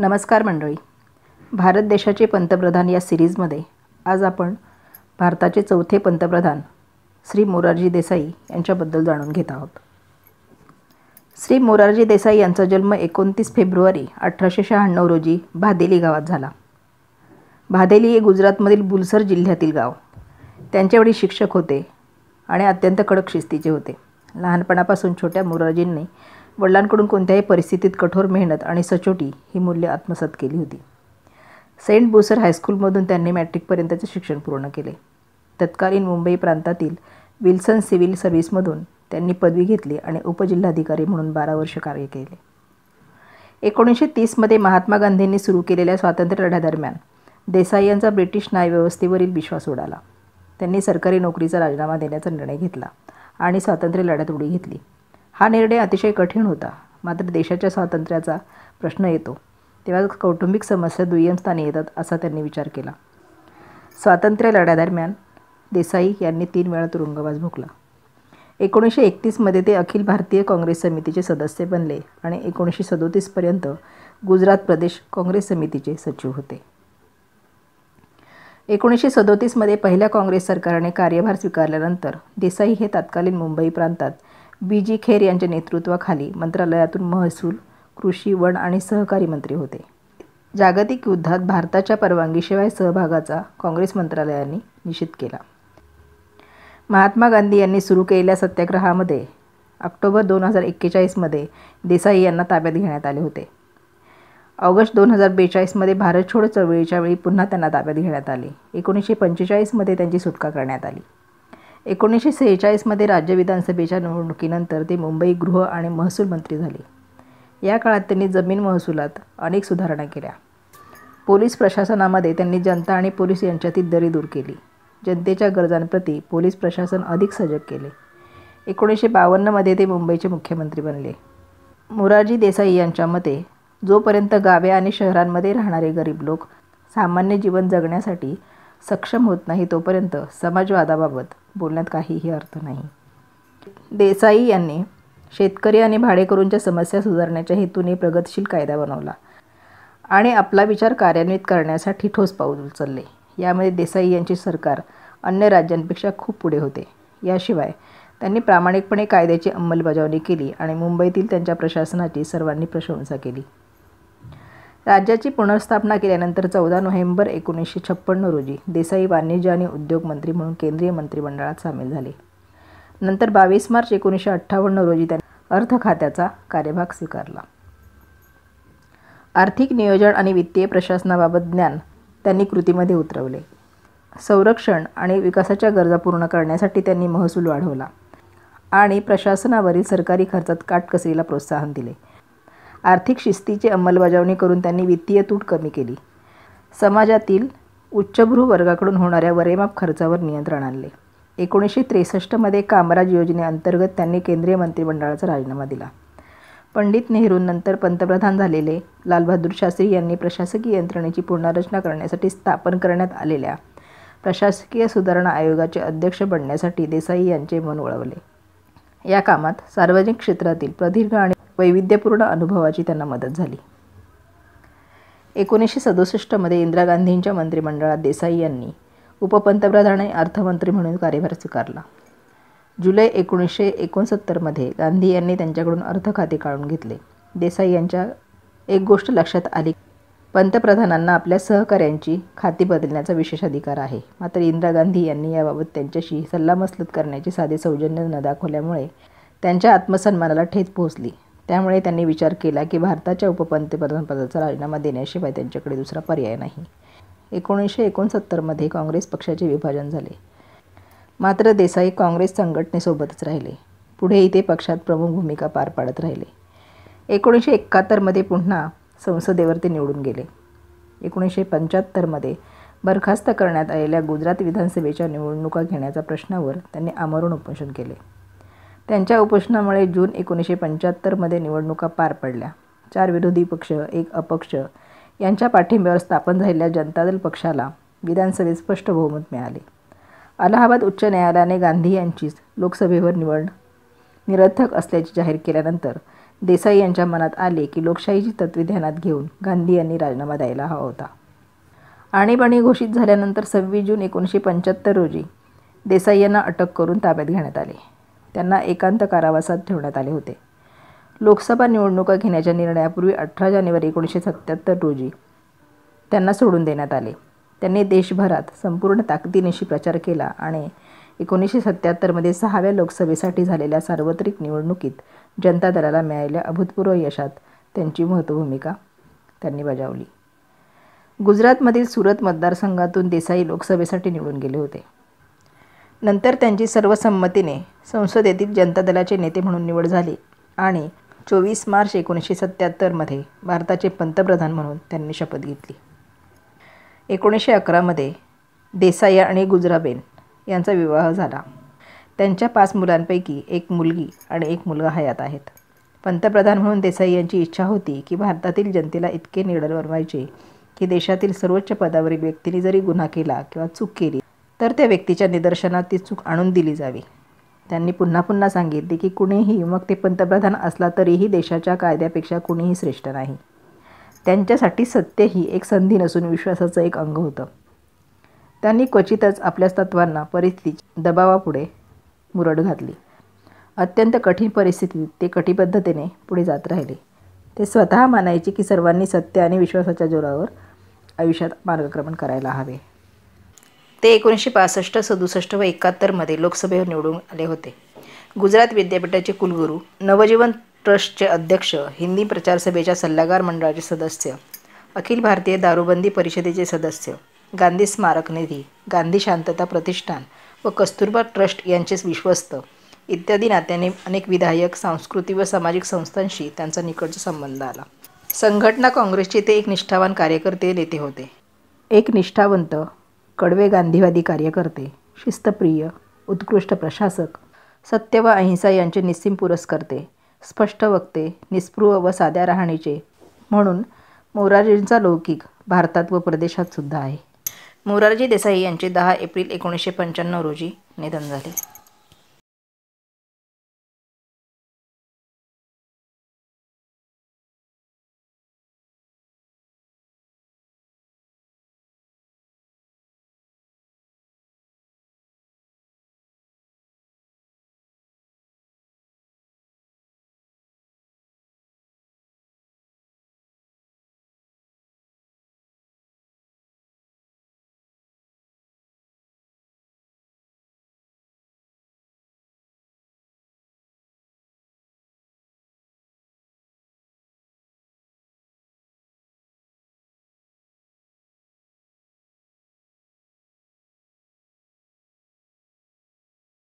नमस्कार मंडळी भारत देशाचे पंतप्रधान या सिरीजमध्ये आज आपण भारताचे चौथे पंतप्रधान श्री मोरारजी देसाई यांच्याबद्दल जाणून घेत आहोत श्री मोरारजी देसाई यांचा जन्म एकोणतीस फेब्रुवारी अठराशे शहाण्णव रोजी भादेली गावात झाला भादेली हे गुजरातमधील बुलसर जिल्ह्यातील गाव त्यांच्या वेळी शिक्षक होते आणि अत्यंत कडक शिस्तीचे होते लहानपणापासून छोट्या मोरारजींनी वडिलांकडून कोणत्याही परिस्थितीत कठोर मेहनत आणि सचोटी ही मूल्य आत्मसात केली होती सेंट बोसर हायस्कूलमधून त्यांनी मॅट्रिकपर्यंतचे शिक्षण पूर्ण केले तत्कालीन मुंबई प्रांतातील विल्सन सिव्हिल सर्व्हिसमधून त्यांनी पदवी घेतली आणि उपजिल्हाधिकारी म्हणून बारा वर्ष कार्य केले एकोणीसशे तीसमध्ये महात्मा गांधींनी सुरू केलेल्या स्वातंत्र्य लढ्यादरम्यान देसाई यांचा ब्रिटिश न्यायव्यवस्थेवरील विश्वास उडाला त्यांनी सरकारी नोकरीचा राजीनामा देण्याचा निर्णय घेतला आणि स्वातंत्र्य लढ्यात उडी घेतली हा निर्णय अतिशय कठीण होता मात्र देशाच्या स्वातंत्र्याचा प्रश्न येतो तेव्हा कौटुंबिक समस्या दुय्यम स्थानी येतात असा त्यांनी विचार केला स्वातंत्र्य लढ्यादरम्यान देसाई यांनी तीन वेळा तुरुंगवास भोगला एकोणीसशे एकतीसमध्ये ते अखिल भारतीय काँग्रेस समितीचे सदस्य बनले आणि एकोणीसशे सदोतीसपर्यंत गुजरात प्रदेश काँग्रेस समितीचे सचिव होते एकोणीसशे सदोतीसमध्ये पहिल्या काँग्रेस सरकारने कार्यभार स्वीकारल्यानंतर देसाई हे तत्कालीन मुंबई प्रांतात बी जी खेर यांच्या नेतृत्वाखाली मंत्रालयातून महसूल कृषी वन आणि सहकारी मंत्री होते जागतिक युद्धात भारताच्या परवानगीशिवाय सहभागाचा काँग्रेस मंत्रालयाने निषेध केला महात्मा गांधी यांनी सुरू केलेल्या सत्याग्रहामध्ये ऑक्टोबर दोन हजार एक्केचाळीसमध्ये देसाई यांना ताब्यात घेण्यात आले होते ऑगस्ट दोन हजार बेचाळीसमध्ये भारत छोडो चळवळीच्या वेळी पुन्हा त्यांना ताब्यात घेण्यात आले एकोणीसशे पंचेचाळीसमध्ये त्यांची सुटका करण्यात आली एकोणीसशे सेहेचाळीसमध्ये राज्य विधानसभेच्या निवडणुकीनंतर ते मुंबई गृह आणि महसूल मंत्री झाले या काळात त्यांनी जमीन महसुलात अनेक सुधारणा केल्या पोलीस प्रशासनामध्ये त्यांनी जनता आणि पोलीस यांच्यातील दरी दूर केली जनतेच्या गरजांप्रती पोलीस प्रशासन अधिक सजग केले एकोणीसशे बावन्नमध्ये ते मुंबईचे मुख्यमंत्री बनले मोरारजी देसाई यांच्या मते जोपर्यंत गावे आणि शहरांमध्ये राहणारे गरीब लोक सामान्य जीवन जगण्यासाठी सक्षम होत नाही तोपर्यंत समाजवादाबाबत बोलण्यात काहीही अर्थ नाही देसाई यांनी शेतकरी आणि भाडेकरूंच्या समस्या सुधारण्याच्या हेतूने प्रगतशील कायदा बनवला आणि आपला विचार कार्यान्वित करण्यासाठी ठोस पाऊल उचलले यामध्ये देसाई यांचे सरकार अन्य राज्यांपेक्षा खूप पुढे होते याशिवाय त्यांनी प्रामाणिकपणे कायद्याची अंमलबजावणी केली आणि मुंबईतील त्यांच्या प्रशासनाची सर्वांनी प्रशंसा केली राज्याची पुनर्स्थापना केल्यानंतर चौदा नोव्हेंबर एकोणीसशे छप्पन्न रोजी देसाई वाणिज्य आणि उद्योग मंत्री म्हणून केंद्रीय मंत्रिमंडळात सामील झाले नंतर बावीस मार्च एकोणीसशे अठ्ठावन्न रोजी त्यांनी अर्थ खात्याचा कार्यभाग स्वीकारला आर्थिक नियोजन आणि वित्तीय प्रशासनाबाबत ज्ञान त्यांनी कृतीमध्ये उतरवले संरक्षण आणि विकासाच्या गरजा पूर्ण करण्यासाठी त्यांनी महसूल वाढवला आणि प्रशासनावरील सरकारी खर्चात काटकसरीला प्रोत्साहन दिले आर्थिक शिस्तीची अंमलबजावणी करून त्यांनी वित्तीय तूट कमी केली समाजातील उच्चभ्रू वर्गाकडून होणाऱ्या वरेमाप खर्चावर नियंत्रण आणले एकोणीसशे त्रेसष्टमध्ये कामराज योजनेअंतर्गत त्यांनी केंद्रीय मंत्रिमंडळाचा राजीनामा दिला पंडित नेहरूंनंतर पंतप्रधान झालेले लालबहादूर शास्त्री यांनी प्रशासकीय यंत्रणेची पुनर्रचना करण्यासाठी स्थापन करण्यात आलेल्या प्रशासकीय सुधारणा आयोगाचे अध्यक्ष बनण्यासाठी देसाई यांचे मन वळवले या कामात सार्वजनिक क्षेत्रातील प्रदीर्घ आणि वैविध्यपूर्ण अनुभवाची त्यांना मदत झाली एकोणीसशे सदुसष्टमध्ये इंदिरा गांधींच्या मंत्रिमंडळात देसाई यांनी उपपंतप्रधान आणि अर्थमंत्री म्हणून कार्यभार स्वीकारला जुलै एकोणीसशे एकोणसत्तरमध्ये गांधी यांनी त्यांच्याकडून अर्थ खाते काढून घेतले देसाई यांच्या एक गोष्ट लक्षात आली पंतप्रधानांना आपल्या सहकाऱ्यांची खाती बदलण्याचा विशेष अधिकार आहे मात्र इंदिरा गांधी यांनी याबाबत त्यांच्याशी सल्लामसलत करण्याचे साधे सौजन्य न दाखवल्यामुळे त्यांच्या आत्मसन्मानाला ठेच पोहोचली त्यामुळे त्यांनी विचार केला की भारताच्या उपपंतप्रधानपदाचा राजीनामा देण्याशिवाय त्यांच्याकडे दुसरा पर्याय नाही एकोणीसशे एकोणसत्तरमध्ये काँग्रेस पक्षाचे विभाजन झाले मात्र देसाई काँग्रेस संघटनेसोबतच राहिले पुढेही ते पक्षात प्रमुख भूमिका पार पाडत राहिले एकोणीसशे एकाहत्तरमध्ये पुन्हा संसदेवर ते निवडून गेले एकोणीसशे पंच्याहत्तरमध्ये बरखास्त करण्यात आलेल्या गुजरात विधानसभेच्या निवडणुका घेण्याच्या प्रश्नावर त्यांनी आमरण उपोषण केले त्यांच्या उपोषणामुळे जून एकोणीसशे पंच्याहत्तरमध्ये निवडणुका पार पडल्या चार विरोधी पक्ष एक अपक्ष यांच्या पाठिंब्यावर स्थापन झालेल्या जनता दल पक्षाला विधानसभेत स्पष्ट बहुमत मिळाले अलाहाबाद उच्च न्यायालयाने गांधी यांचीच लोकसभेवर निवड निरर्थक असल्याचे जाहीर केल्यानंतर देसाई यांच्या मनात आले की लोकशाहीची तत्वे ध्यानात घेऊन गांधी यांनी राजीनामा द्यायला हवा होता आणीबाणी घोषित झाल्यानंतर सव्वीस जून एकोणीसशे पंच्याहत्तर रोजी देसाई यांना अटक करून ताब्यात घेण्यात आले त्यांना एकांत कारावासात ठेवण्यात आले होते लोकसभा निवडणुका घेण्याच्या निर्णयापूर्वी अठरा जानेवारी एकोणीसशे सत्त्याहत्तर रोजी त्यांना सोडून देण्यात आले त्यांनी देशभरात संपूर्ण ताकदीनिशी प्रचार केला आणि एकोणीसशे सत्याहत्तरमध्ये सहाव्या लोकसभेसाठी झालेल्या सार्वत्रिक निवडणुकीत जनता दलाला मिळालेल्या अभूतपूर्व यशात त्यांची महत्त्वभूमिका त्यांनी बजावली गुजरातमधील सुरत मतदारसंघातून देसाई लोकसभेसाठी निवडून गेले होते नंतर त्यांची सर्वसंमतीने संसदेतील जनता दलाचे नेते म्हणून निवड झाली आणि चोवीस मार्च एकोणीसशे सत्याहत्तरमध्ये भारताचे पंतप्रधान म्हणून त्यांनी शपथ घेतली एकोणीसशे अकरामध्ये देसाई आणि गुजराबेन यांचा विवाह झाला त्यांच्या पाच मुलांपैकी एक मुलगी आणि एक मुलगा हयात आहेत पंतप्रधान म्हणून देसाई यांची इच्छा होती की भारतातील जनतेला इतके निडल बनवायचे की देशातील सर्वोच्च पदावरील व्यक्तीने जरी गुन्हा केला किंवा चूक केली तर त्या व्यक्तीच्या निदर्शनात ती चूक आणून दिली जावी त्यांनी पुन्हा पुन्हा सांगितले की कुणीही मग ते पंतप्रधान असला तरीही देशाच्या कायद्यापेक्षा कुणीही श्रेष्ठ नाही त्यांच्यासाठी सत्य ही एक संधी नसून विश्वासाचं एक अंग होतं त्यांनी क्वचितच आपल्या तत्वांना परिस्थिती दबावापुढे मुरड घातली अत्यंत कठीण परिस्थितीत ते कटिबद्धतेने पुढे जात राहिले ते स्वतः मानायचे की सर्वांनी सत्य आणि विश्वासाच्या जोरावर आयुष्यात मार्गक्रमण करायला हवे ते एकोणीसशे पासष्ट सदुसष्ट व एकाहत्तरमध्ये लोकसभेवर निवडून आले होते गुजरात विद्यापीठाचे कुलगुरू नवजीवन ट्रस्टचे अध्यक्ष हिंदी प्रचार सल्लागार मंडळाचे सदस्य अखिल भारतीय दारूबंदी परिषदेचे सदस्य गांधी स्मारक निधी गांधी शांतता प्रतिष्ठान व कस्तुरबा ट्रस्ट यांचे विश्वस्त इत्यादी नात्याने अनेक विधायक सांस्कृतिक व सामाजिक संस्थांशी त्यांचा निकटचा संबंध आला संघटना काँग्रेसचे ते एक निष्ठावान कार्यकर्ते नेते होते एक निष्ठावंत कडवे गांधीवादी कार्यकर्ते शिस्तप्रिय उत्कृष्ट प्रशासक सत्य व अहिंसा यांचे निस्सीम पुरस्कर्ते स्पष्ट वक्ते निस्पृह व साध्या राहणीचे म्हणून मोरारजींचा लौकिक भारतात व प्रदेशात सुद्धा आहे मोरारजी देसाई यांचे दहा एप्रिल एकोणीसशे पंच्याण्णव रोजी निधन झाले